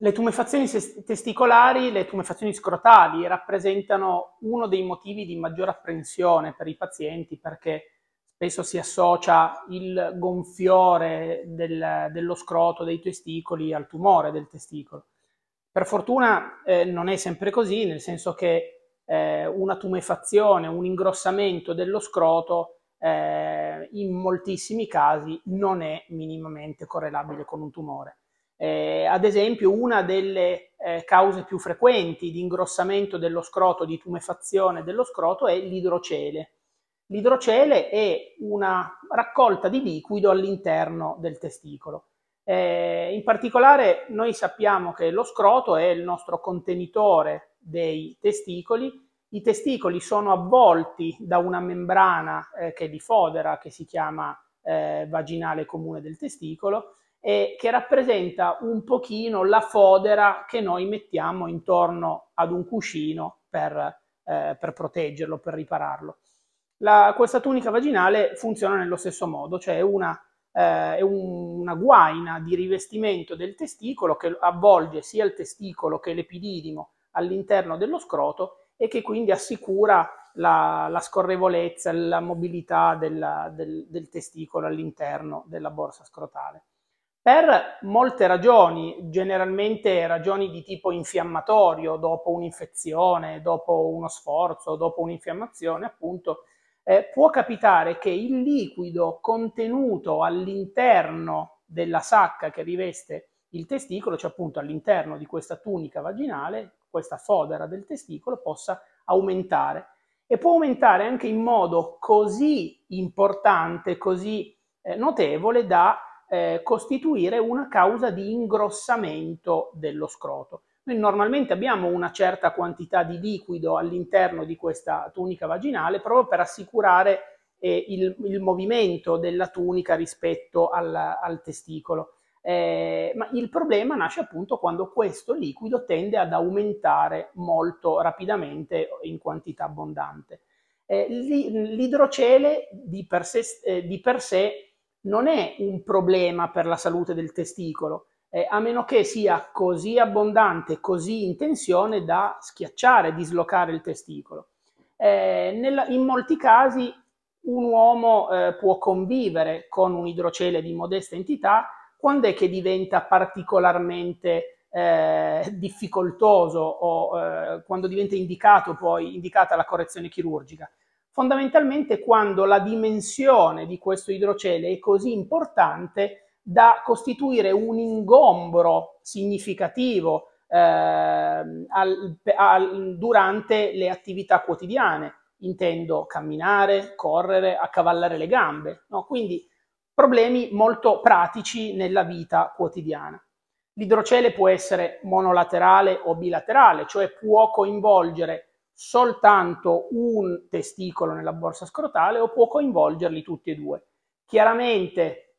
Le tumefazioni testicolari, le tumefazioni scrotali rappresentano uno dei motivi di maggior apprensione per i pazienti perché spesso si associa il gonfiore del, dello scroto dei testicoli al tumore del testicolo. Per fortuna eh, non è sempre così, nel senso che eh, una tumefazione, un ingrossamento dello scroto eh, in moltissimi casi non è minimamente correlabile con un tumore. Eh, ad esempio, una delle eh, cause più frequenti di ingrossamento dello scroto, di tumefazione dello scroto, è l'idrocele. L'idrocele è una raccolta di liquido all'interno del testicolo. Eh, in particolare noi sappiamo che lo scroto è il nostro contenitore dei testicoli. I testicoli sono avvolti da una membrana eh, che di fodera, che si chiama eh, vaginale comune del testicolo, eh, che rappresenta un pochino la fodera che noi mettiamo intorno ad un cuscino per, eh, per proteggerlo, per ripararlo. La, questa tunica vaginale funziona nello stesso modo, cioè una, eh, è un, una guaina di rivestimento del testicolo che avvolge sia il testicolo che l'epididimo all'interno dello scroto e che quindi assicura la, la scorrevolezza, la mobilità della, del, del testicolo all'interno della borsa scrotale. Per molte ragioni, generalmente ragioni di tipo infiammatorio, dopo un'infezione, dopo uno sforzo, dopo un'infiammazione, appunto, eh, può capitare che il liquido contenuto all'interno della sacca che riveste il testicolo, cioè appunto all'interno di questa tunica vaginale, questa fodera del testicolo, possa aumentare. E può aumentare anche in modo così importante, così eh, notevole da eh, costituire una causa di ingrossamento dello scroto. Noi normalmente abbiamo una certa quantità di liquido all'interno di questa tunica vaginale proprio per assicurare eh, il, il, movimento della tunica rispetto al, al testicolo. Eh, ma il problema nasce appunto quando questo liquido tende ad aumentare molto rapidamente in quantità abbondante. Eh, l'idrocele di per sé, eh, di per sé non è un problema per la salute del testicolo, eh, a meno che sia così abbondante, così in tensione da schiacciare, dislocare il testicolo. Eh, nel, in molti casi un uomo eh, può convivere con un idrocele di modesta entità quando è che diventa particolarmente eh, difficoltoso o eh, quando diventa indicato poi, indicata la correzione chirurgica fondamentalmente quando la dimensione di questo idrocele è così importante da costituire un ingombro significativo eh, al, al, durante le attività quotidiane. Intendo camminare, correre, accavallare le gambe. No? Quindi problemi molto pratici nella vita quotidiana. L'idrocele può essere monolaterale o bilaterale, cioè può coinvolgere soltanto un testicolo nella borsa scrotale o può coinvolgerli tutti e due. Chiaramente,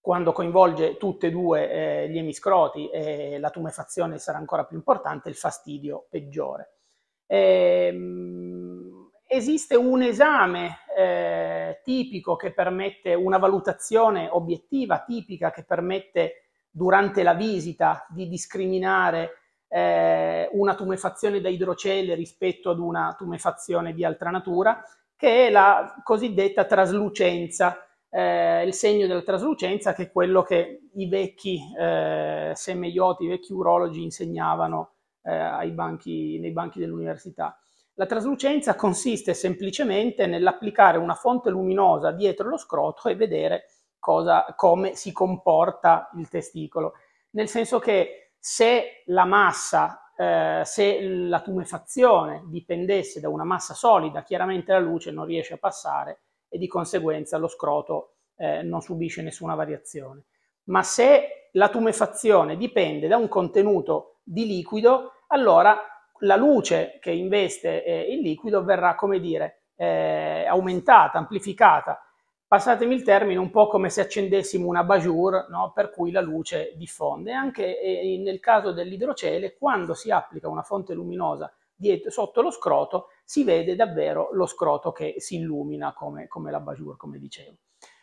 quando coinvolge tutti e due eh, gli emiscroti, eh, la tumefazione sarà ancora più importante, il fastidio peggiore. Ehm, esiste un esame eh, tipico che permette una valutazione obiettiva tipica che permette durante la visita di discriminare eh, una tumefazione da idrocele rispetto ad una tumefazione di altra natura, che è la cosiddetta traslucenza, eh, il segno della traslucenza che è quello che i vecchi eh, semeioti, i vecchi urologi insegnavano eh, banchi, nei banchi dell'università. La traslucenza consiste semplicemente nell'applicare una fonte luminosa dietro lo scroto e vedere cosa, come si comporta il testicolo, nel senso che se la massa, eh, se la tumefazione dipendesse da una massa solida, chiaramente la luce non riesce a passare e di conseguenza lo scroto eh, non subisce nessuna variazione. Ma se la tumefazione dipende da un contenuto di liquido, allora la luce che investe eh, il liquido verrà, come dire, eh, aumentata, amplificata passatemi il termine, un po' come se accendessimo una bajour, no? per cui la luce diffonde. Anche nel caso dell'idrocele, quando si applica una fonte luminosa dietro, sotto lo scroto, si vede davvero lo scroto che si illumina come, come la bajour, come dicevo.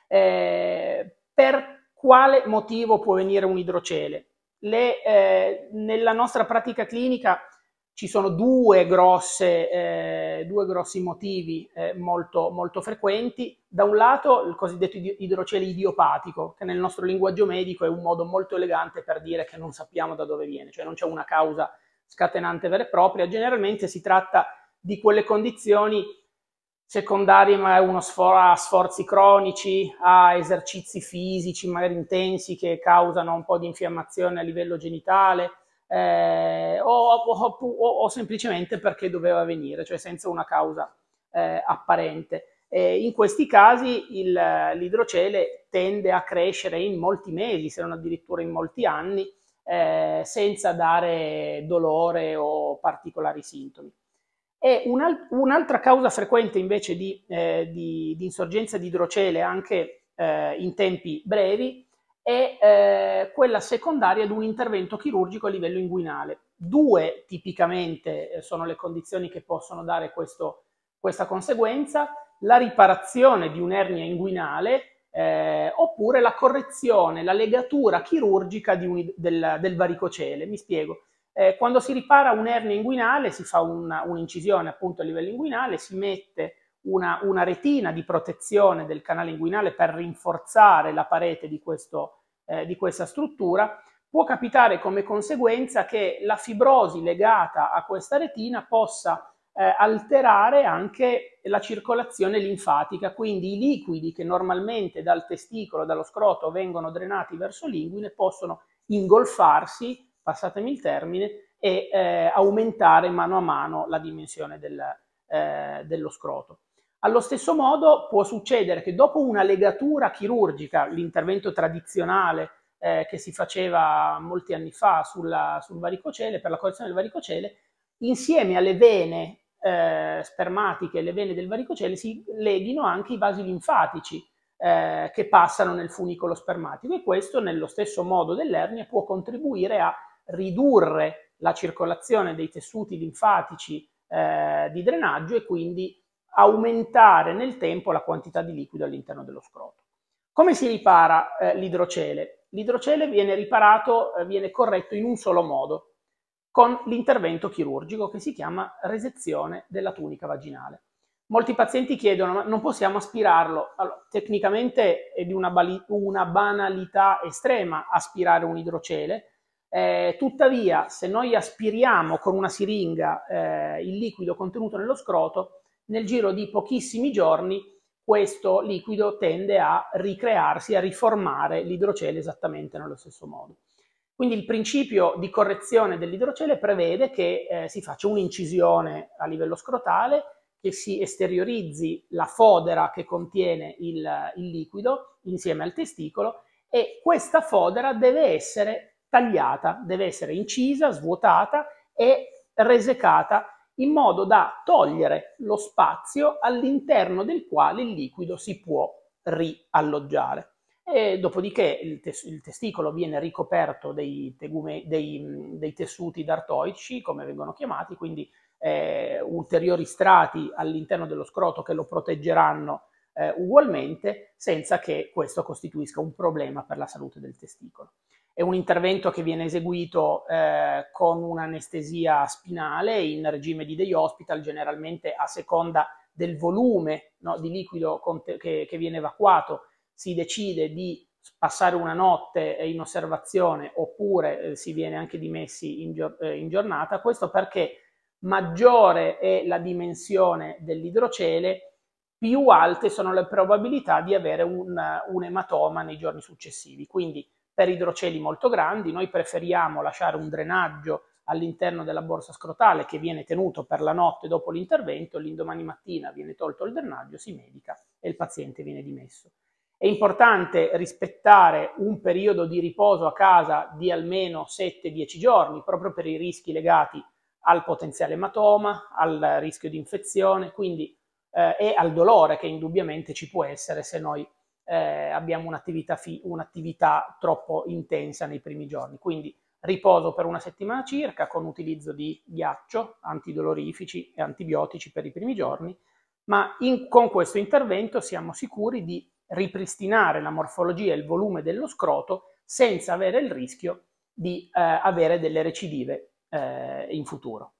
Eh, per quale motivo può venire un idrocele? Le, eh, nella nostra pratica clinica ci sono due, grosse, eh, due grossi motivi eh, molto, molto, frequenti. Da un lato il cosiddetto idrocele idiopatico, che nel nostro linguaggio medico è un modo molto elegante per dire che non sappiamo da dove viene, cioè non c'è una causa scatenante vera e propria. Generalmente si tratta di quelle condizioni secondarie ma uno sfor- a sforzi cronici, a esercizi fisici magari intensi che causano un po' di infiammazione a livello genitale, eh, o, o, o, o, semplicemente perché doveva venire, cioè senza una causa eh, apparente. Eh, in questi casi il, l'idrocele tende a crescere in molti mesi, se non addirittura in molti anni, eh, senza dare dolore o particolari sintomi. E un, un'altra causa frequente invece di, eh, di, di insorgenza di idrocele anche eh, in tempi brevi e eh, quella secondaria ad un intervento chirurgico a livello inguinale. Due tipicamente eh, sono le condizioni che possono dare questo, questa conseguenza, la riparazione di un'ernia inguinale eh, oppure la correzione, la legatura chirurgica un, del, del, varicocele. Mi spiego. Eh, quando si ripara un'ernia inguinale, si fa una, un'incisione appunto a livello inguinale, si mette una, una, retina di protezione del canale inguinale per rinforzare la parete di questo, eh, di questa struttura, può capitare come conseguenza che la fibrosi legata a questa retina possa eh, alterare anche la circolazione linfatica, quindi i liquidi che normalmente dal testicolo, dallo scroto vengono drenati verso l'inguine possono ingolfarsi, passatemi il termine, e eh, aumentare mano a mano la dimensione del, eh, dello scroto. Allo stesso modo può succedere che dopo una legatura chirurgica, l'intervento tradizionale eh, che si faceva molti anni fa sulla, sul varicocele, per la correzione del varicocele, insieme alle vene eh, spermatiche e le vene del varicocele si leghino anche i vasi linfatici eh, che passano nel funicolo spermatico e questo nello stesso modo dell'ernia può contribuire a ridurre la circolazione dei tessuti linfatici eh, di drenaggio e quindi aumentare nel tempo la quantità di liquido all'interno dello scroto. Come si ripara eh, l'idrocele? L'idrocele viene riparato, eh, viene corretto in un solo modo, con l'intervento chirurgico che si chiama resezione della tunica vaginale. Molti pazienti chiedono, ma non possiamo aspirarlo? Allora, tecnicamente è di una, bali- una, banalità estrema aspirare un idrocele, eh, tuttavia se noi aspiriamo con una siringa eh, il liquido contenuto nello scroto, nel giro di pochissimi giorni questo liquido tende a ricrearsi, a riformare l'idrocele esattamente nello stesso modo. Quindi il principio di correzione dell'idrocele prevede che eh, si faccia un'incisione a livello scrotale, che si esteriorizzi la fodera che contiene il, il liquido insieme al testicolo e questa fodera deve essere tagliata, deve essere incisa, svuotata e resecata in modo da togliere lo spazio all'interno del quale il liquido si può rialloggiare. E dopodiché il, tes- il, testicolo viene ricoperto dei, tegume- dei, dei tessuti dartoici, come vengono chiamati, quindi eh, ulteriori strati all'interno dello scroto che lo proteggeranno eh, ugualmente senza che questo costituisca un problema per la salute del testicolo. È un intervento che viene eseguito eh, con un'anestesia spinale in regime di day hospital, generalmente a seconda del volume no, di liquido che, che viene evacuato, si decide di passare una notte eh, in osservazione oppure eh, si viene anche dimessi in, gior- eh, in, giornata, questo perché maggiore è la dimensione dell'idrocele più alte sono le probabilità di avere un, un ematoma nei giorni successivi. Quindi per idroceli molto grandi noi preferiamo lasciare un drenaggio all'interno della borsa scrotale che viene tenuto per la notte dopo l'intervento, l'indomani mattina viene tolto il drenaggio, si medica e il paziente viene dimesso. È importante rispettare un periodo di riposo a casa di almeno 7-10 giorni, proprio per i rischi legati al potenziale ematoma, al rischio di infezione, quindi eh, e al dolore che indubbiamente ci può essere se noi eh, abbiamo un'attività, fi- un'attività troppo intensa nei primi giorni. Quindi riposo per una settimana circa con utilizzo di ghiaccio, antidolorifici e antibiotici per i primi giorni, ma in, con questo intervento siamo sicuri di ripristinare la morfologia e il volume dello scroto senza avere il rischio di eh, avere delle recidive eh, in futuro.